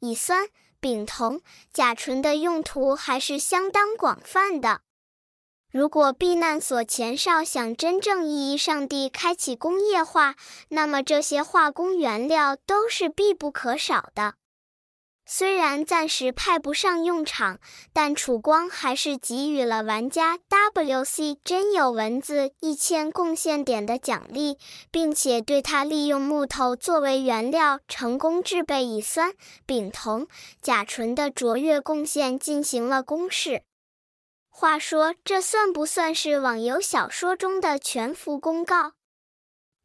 乙酸、丙酮、甲醇的用途还是相当广泛的。如果避难所前哨想真正意义上地开启工业化，那么这些化工原料都是必不可少的。虽然暂时派不上用场，但楚光还是给予了玩家 WC 真有蚊子一千贡献点的奖励，并且对他利用木头作为原料成功制备乙酸、丙酮、甲醇的卓越贡献进行了公示。话说，这算不算是网游小说中的全服公告？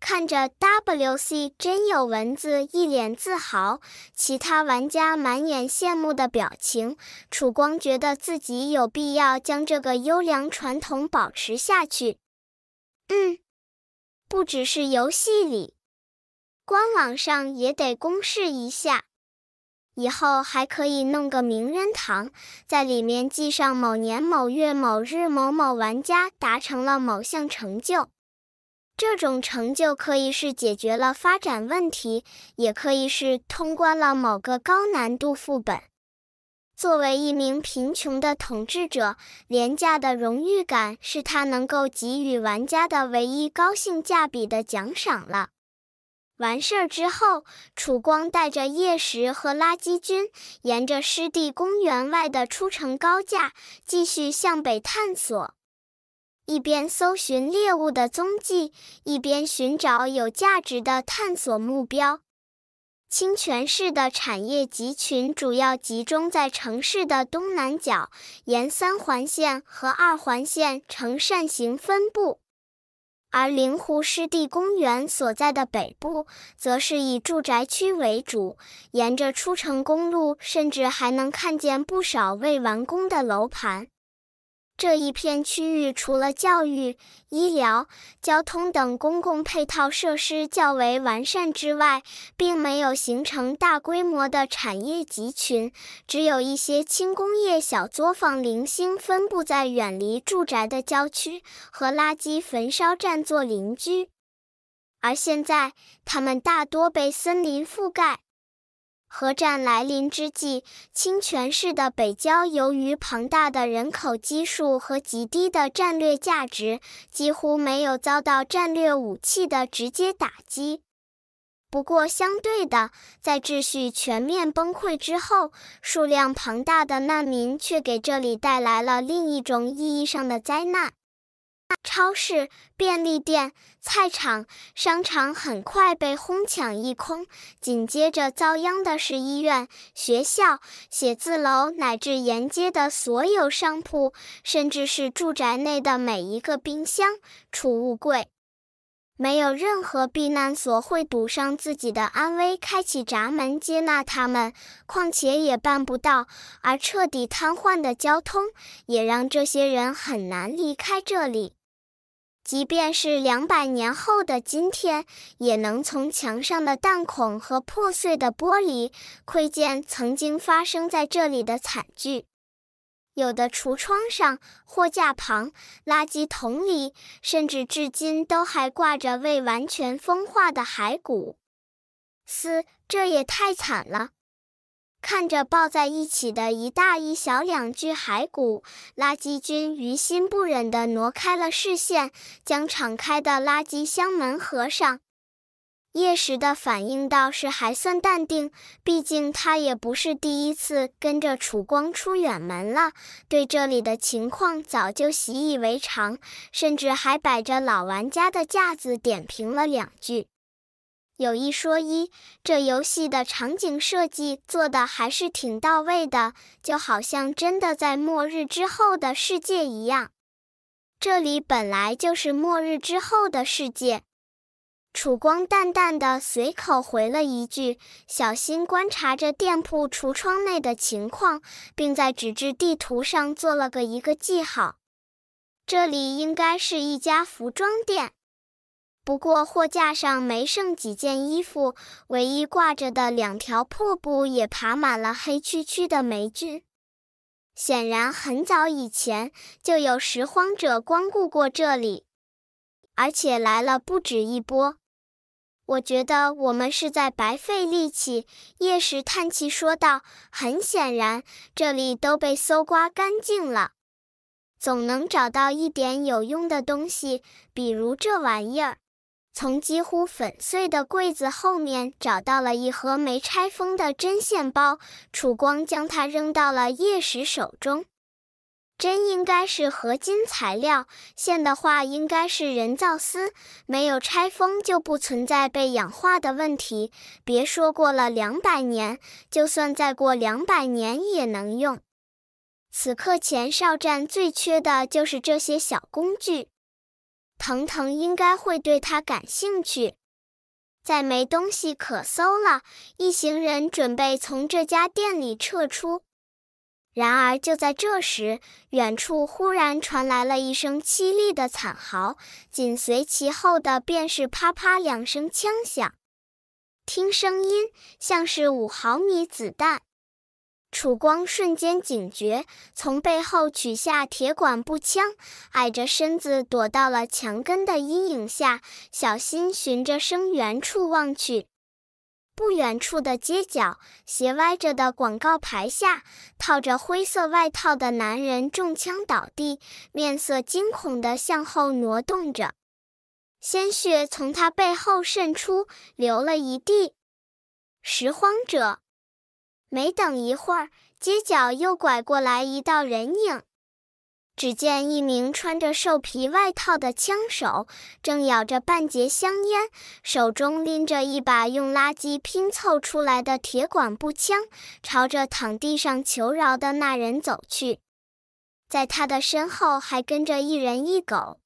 看着 WC 真有文字，一脸自豪，其他玩家满眼羡慕的表情。楚光觉得自己有必要将这个优良传统保持下去。嗯，不只是游戏里，官网上也得公示一下。以后还可以弄个名人堂，在里面记上某年某月某日某某玩家达成了某项成就。这种成就可以是解决了发展问题，也可以是通关了某个高难度副本。作为一名贫穷的统治者，廉价的荣誉感是他能够给予玩家的唯一高性价比的奖赏了。完事儿之后，楚光带着叶石和垃圾军，沿着湿地公园外的出城高架，继续向北探索。一边搜寻猎物的踪迹，一边寻找有价值的探索目标。清泉市的产业集群主要集中在城市的东南角，沿三环线和二环线呈扇形分布；而灵湖湿地公园所在的北部，则是以住宅区为主，沿着出城公路，甚至还能看见不少未完工的楼盘。这一片区域除了教育、医疗、交通等公共配套设施较为完善之外，并没有形成大规模的产业集群，只有一些轻工业小作坊零星分布在远离住宅的郊区和垃圾焚烧站做邻居。而现在，它们大多被森林覆盖。核战来临之际，清泉市的北郊由于庞大的人口基数和极低的战略价值，几乎没有遭到战略武器的直接打击。不过，相对的，在秩序全面崩溃之后，数量庞大的难民却给这里带来了另一种意义上的灾难。超市、便利店、菜场、商场很快被哄抢一空，紧接着遭殃的是医院、学校、写字楼，乃至沿街的所有商铺，甚至是住宅内的每一个冰箱、储物柜。没有任何避难所会赌上自己的安危，开启闸门接纳他们，况且也办不到。而彻底瘫痪的交通，也让这些人很难离开这里。即便是两百年后的今天，也能从墙上的弹孔和破碎的玻璃窥见曾经发生在这里的惨剧。有的橱窗上、货架旁、垃圾桶里，甚至至今都还挂着未完全风化的骸骨。嘶，这也太惨了！看着抱在一起的一大一小两具骸骨，垃圾君于心不忍地挪开了视线，将敞开的垃圾箱门合上。叶时的反应倒是还算淡定，毕竟他也不是第一次跟着楚光出远门了，对这里的情况早就习以为常，甚至还摆着老玩家的架子点评了两句。有一说一，这游戏的场景设计做的还是挺到位的，就好像真的在末日之后的世界一样。这里本来就是末日之后的世界。楚光淡淡的随口回了一句，小心观察着店铺橱窗内的情况，并在纸质地图上做了个一个记号。这里应该是一家服装店。不过货架上没剩几件衣服，唯一挂着的两条破布也爬满了黑黢黢的霉菌。显然，很早以前就有拾荒者光顾过这里，而且来了不止一波。我觉得我们是在白费力气，夜石叹气说道：“很显然，这里都被搜刮干净了，总能找到一点有用的东西，比如这玩意儿。”从几乎粉碎的柜子后面找到了一盒没拆封的针线包，楚光将它扔到了叶石手中。针应该是合金材料，线的话应该是人造丝。没有拆封就不存在被氧化的问题，别说过了两百年，就算再过两百年也能用。此刻前哨站最缺的就是这些小工具。腾腾应该会对他感兴趣。再没东西可搜了，一行人准备从这家店里撤出。然而，就在这时，远处忽然传来了一声凄厉的惨嚎，紧随其后的便是啪啪两声枪响。听声音，像是五毫米子弹。楚光瞬间警觉，从背后取下铁管步枪，矮着身子躲到了墙根的阴影下，小心循着声源处望去。不远处的街角，斜歪着的广告牌下，套着灰色外套的男人中枪倒地，面色惊恐的向后挪动着，鲜血从他背后渗出，流了一地。拾荒者。没等一会儿，街角又拐过来一道人影。只见一名穿着兽皮外套的枪手，正咬着半截香烟，手中拎着一把用垃圾拼凑出来的铁管步枪，朝着躺地上求饶的那人走去。在他的身后，还跟着一人一狗。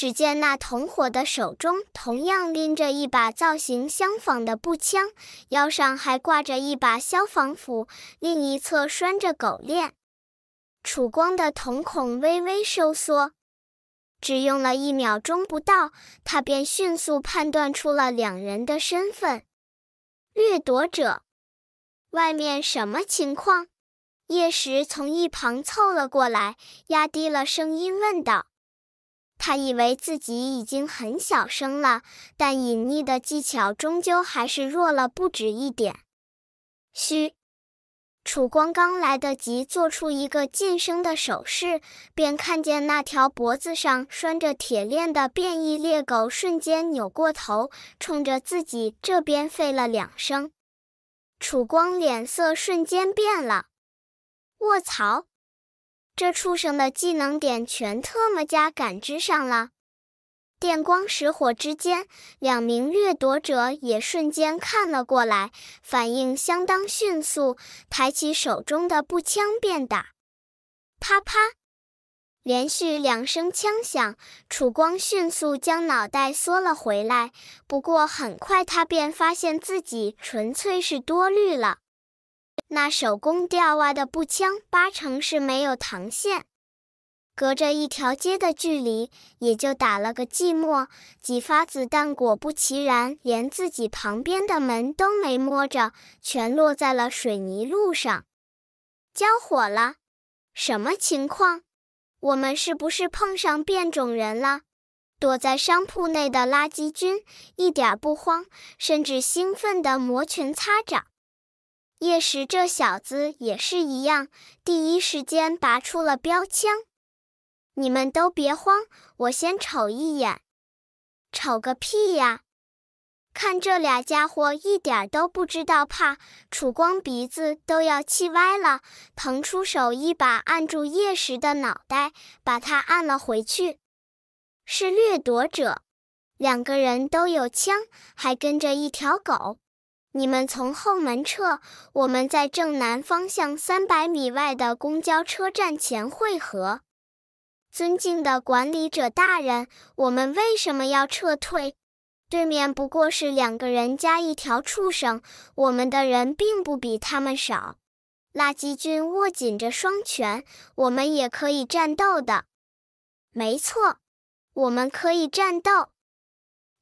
只见那同伙的手中同样拎着一把造型相仿的步枪，腰上还挂着一把消防斧，另一侧拴着狗链。楚光的瞳孔微微收缩，只用了一秒钟不到，他便迅速判断出了两人的身份——掠夺者。外面什么情况？叶石从一旁凑了过来，压低了声音问道。他以为自己已经很小声了，但隐匿的技巧终究还是弱了不止一点。嘘！楚光刚来得及做出一个噤声的手势，便看见那条脖子上拴着铁链的变异猎狗瞬间扭过头，冲着自己这边吠了两声。楚光脸色瞬间变了。卧槽！这畜生的技能点全特么加感知上了！电光石火之间，两名掠夺者也瞬间看了过来，反应相当迅速，抬起手中的步枪便打。啪啪，连续两声枪响，楚光迅速将脑袋缩了回来。不过很快，他便发现自己纯粹是多虑了。那手工吊袜的步枪八成是没有膛线，隔着一条街的距离也就打了个寂寞，几发子弹果不其然连自己旁边的门都没摸着，全落在了水泥路上。交火了，什么情况？我们是不是碰上变种人了？躲在商铺内的垃圾君一点不慌，甚至兴奋地摩拳擦掌。叶石这小子也是一样，第一时间拔出了标枪。你们都别慌，我先瞅一眼。瞅个屁呀！看这俩家伙一点都不知道怕，楚光鼻子都要气歪了，腾出手一把按住叶石的脑袋，把他按了回去。是掠夺者，两个人都有枪，还跟着一条狗。你们从后门撤，我们在正南方向三百米外的公交车站前汇合。尊敬的管理者大人，我们为什么要撤退？对面不过是两个人加一条畜生，我们的人并不比他们少。垃圾军握紧着双拳，我们也可以战斗的。没错，我们可以战斗。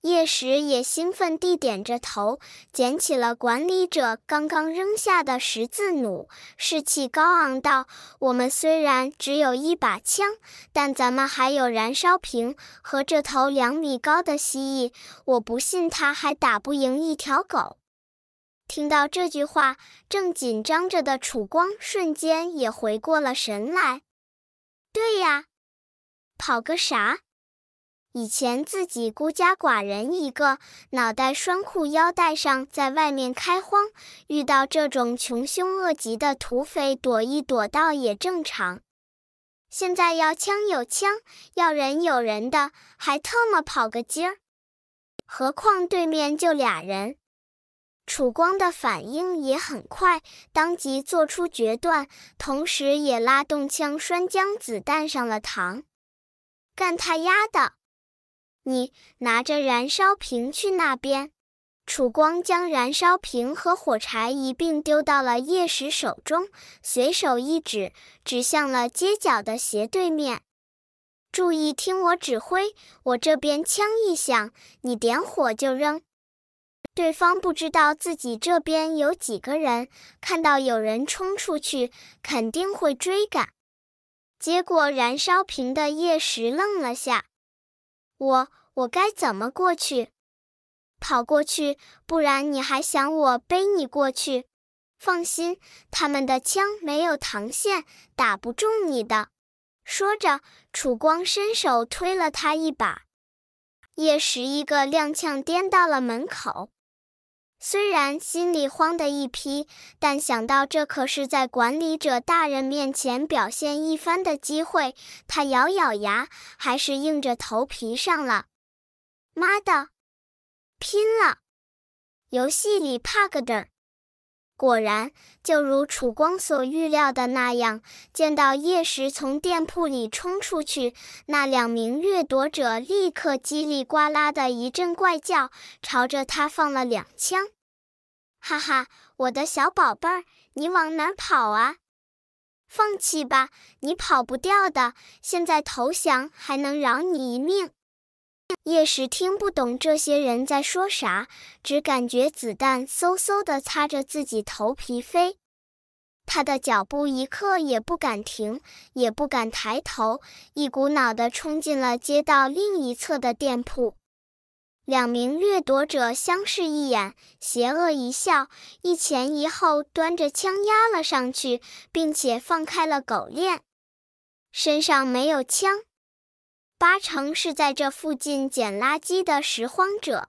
叶石也兴奋地点着头，捡起了管理者刚刚扔下的十字弩，士气高昂道：“我们虽然只有一把枪，但咱们还有燃烧瓶和这头两米高的蜥蜴，我不信他还打不赢一条狗。”听到这句话，正紧张着的楚光瞬间也回过了神来：“对呀，跑个啥？”以前自己孤家寡人一个，脑袋拴裤腰带上，在外面开荒，遇到这种穷凶恶极的土匪，躲一躲倒也正常。现在要枪有枪，要人有人的，还特么跑个精儿？何况对面就俩人。楚光的反应也很快，当即做出决断，同时也拉动枪栓，将子弹上了膛，干他丫的！你拿着燃烧瓶去那边。楚光将燃烧瓶和火柴一并丢到了叶石手中，随手一指，指向了街角的斜对面。注意听我指挥，我这边枪一响，你点火就扔。对方不知道自己这边有几个人，看到有人冲出去，肯定会追赶。接过燃烧瓶的叶石愣了下，我。我该怎么过去？跑过去，不然你还想我背你过去？放心，他们的枪没有膛线，打不中你的。说着，楚光伸手推了他一把，叶十一个踉跄，颠到了门口。虽然心里慌得一批，但想到这可是在管理者大人面前表现一番的机会，他咬咬牙，还是硬着头皮上了。妈的，拼了！游戏里怕个屌！果然，就如楚光所预料的那样，见到叶石从店铺里冲出去，那两名掠夺者立刻叽里呱啦的一阵怪叫，朝着他放了两枪。哈哈，我的小宝贝儿，你往哪跑啊？放弃吧，你跑不掉的。现在投降，还能饶你一命。叶石听不懂这些人在说啥，只感觉子弹嗖嗖的擦着自己头皮飞。他的脚步一刻也不敢停，也不敢抬头，一股脑的冲进了街道另一侧的店铺。两名掠夺者相视一眼，邪恶一笑，一前一后端着枪压了上去，并且放开了狗链。身上没有枪。八成是在这附近捡垃圾的拾荒者，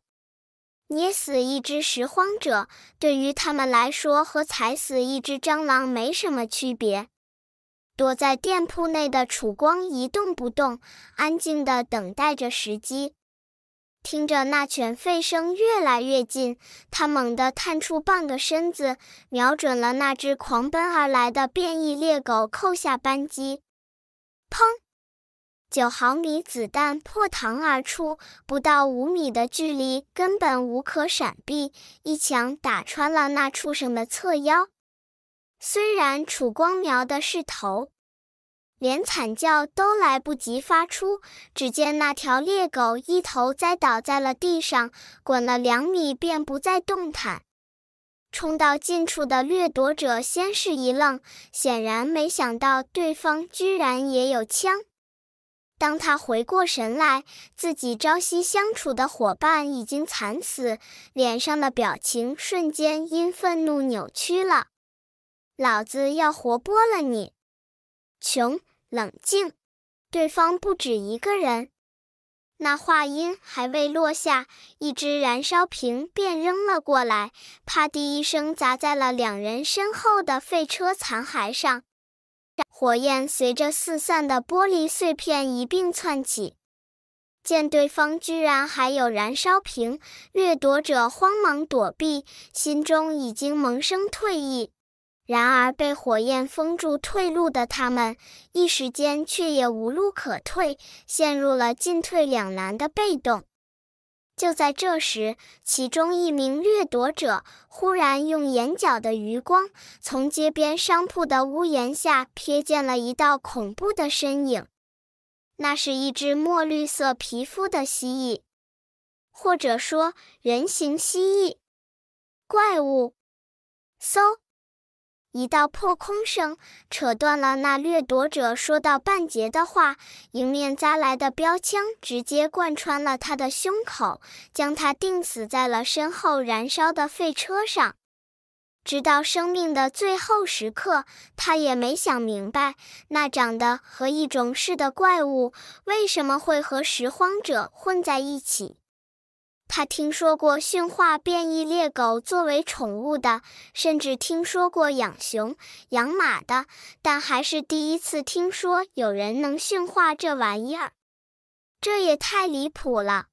捏死一只拾荒者对于他们来说和踩死一只蟑螂没什么区别。躲在店铺内的楚光一动不动，安静的等待着时机。听着那犬吠声越来越近，他猛地探出半个身子，瞄准了那只狂奔而来的变异猎狗，扣下扳机。砰！九毫米子弹破膛而出，不到五米的距离根本无可闪避，一枪打穿了那畜生的侧腰。虽然楚光瞄的是头，连惨叫都来不及发出，只见那条猎狗一头栽倒在了地上，滚了两米便不再动弹。冲到近处的掠夺者先是一愣，显然没想到对方居然也有枪。当他回过神来，自己朝夕相处的伙伴已经惨死，脸上的表情瞬间因愤怒扭曲了。老子要活剥了你！穷，冷静。对方不止一个人。那话音还未落下，一只燃烧瓶便扔了过来，啪地一声砸在了两人身后的废车残骸上。火焰随着四散的玻璃碎片一并窜起，见对方居然还有燃烧瓶，掠夺者慌忙躲避，心中已经萌生退意。然而被火焰封住退路的他们，一时间却也无路可退，陷入了进退两难的被动。就在这时，其中一名掠夺者忽然用眼角的余光，从街边商铺的屋檐下瞥见了一道恐怖的身影。那是一只墨绿色皮肤的蜥蜴，或者说人形蜥蜴怪物。嗖！一道破空声扯断了那掠夺者说到半截的话，迎面扎来的标枪直接贯穿了他的胸口，将他钉死在了身后燃烧的废车上。直到生命的最后时刻，他也没想明白，那长得和一种似的怪物为什么会和拾荒者混在一起。他听说过驯化变异猎狗作为宠物的，甚至听说过养熊、养马的，但还是第一次听说有人能驯化这玩意儿，这也太离谱了。